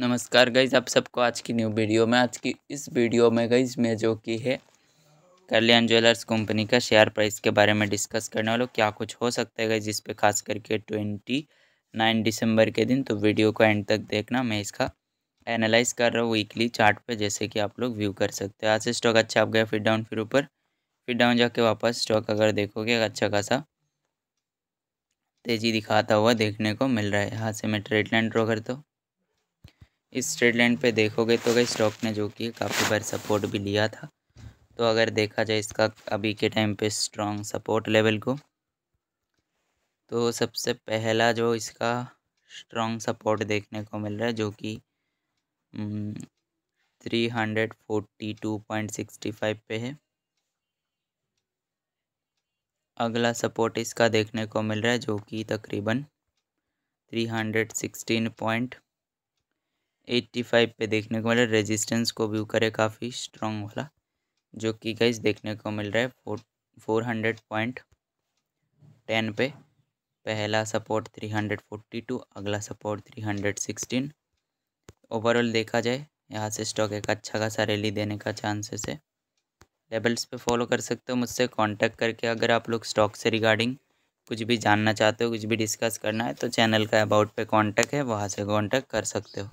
नमस्कार गईज आप सबको आज की न्यू वीडियो में आज की इस वीडियो में गईज में जो कि है कल्याण ज्वेलर्स कंपनी का शेयर प्राइस के बारे में डिस्कस करने वालों क्या कुछ हो सकता है गई जिस पे खास करके ट्वेंटी नाइन दिसंबर के दिन तो वीडियो को एंड तक देखना मैं इसका एनालाइज कर रहा हूँ वीकली चार्ट पे जैसे कि आप लोग व्यू कर सकते हैं आज स्टॉक अच्छा आप गया फिर डाउन फिर ऊपर फिर डाउन जाके वापस स्टॉक अगर देखोगे अच्छा खासा तेज़ी दिखाता हुआ देखने को मिल रहा है यहाँ से मैं ट्रेड लाइन ड्रॉ करता हूँ इस स्ट्रेट लाइन पे देखोगे तो गई स्टॉक ने जो कि काफ़ी बार सपोर्ट भी लिया था तो अगर देखा जाए इसका अभी के टाइम पे स्ट्रॉन्ग सपोर्ट लेवल को तो सबसे पहला जो इसका स्ट्रॉन्ग सपोर्ट देखने को मिल रहा है जो कि three hundred forty two point sixty five पे है अगला सपोर्ट इसका देखने को मिल रहा है जो कि तकरीबन three hundred sixteen point eighty five पे देखने को मिल रहा है रेजिस्टेंस को व्यू करे काफ़ी स्ट्रॉन्ग वाला जो कि गाइस देखने को मिल रहा है four four hundred point ten पे पहला support three hundred forty two अगला support three hundred sixteen overall देखा जाए यहाँ से स्टॉक एक अच्छा खासा रैली देने का चांसेस है लेवल्स पे फॉलो कर सकते हो मुझसे कांटेक्ट करके अगर आप लोग स्टॉक से रिगार्डिंग कुछ भी जानना चाहते हो कुछ भी डिस्कस करना है तो चैनल का अबाउट पे कांटेक्ट है वहाँ से कांटेक्ट कर सकते हो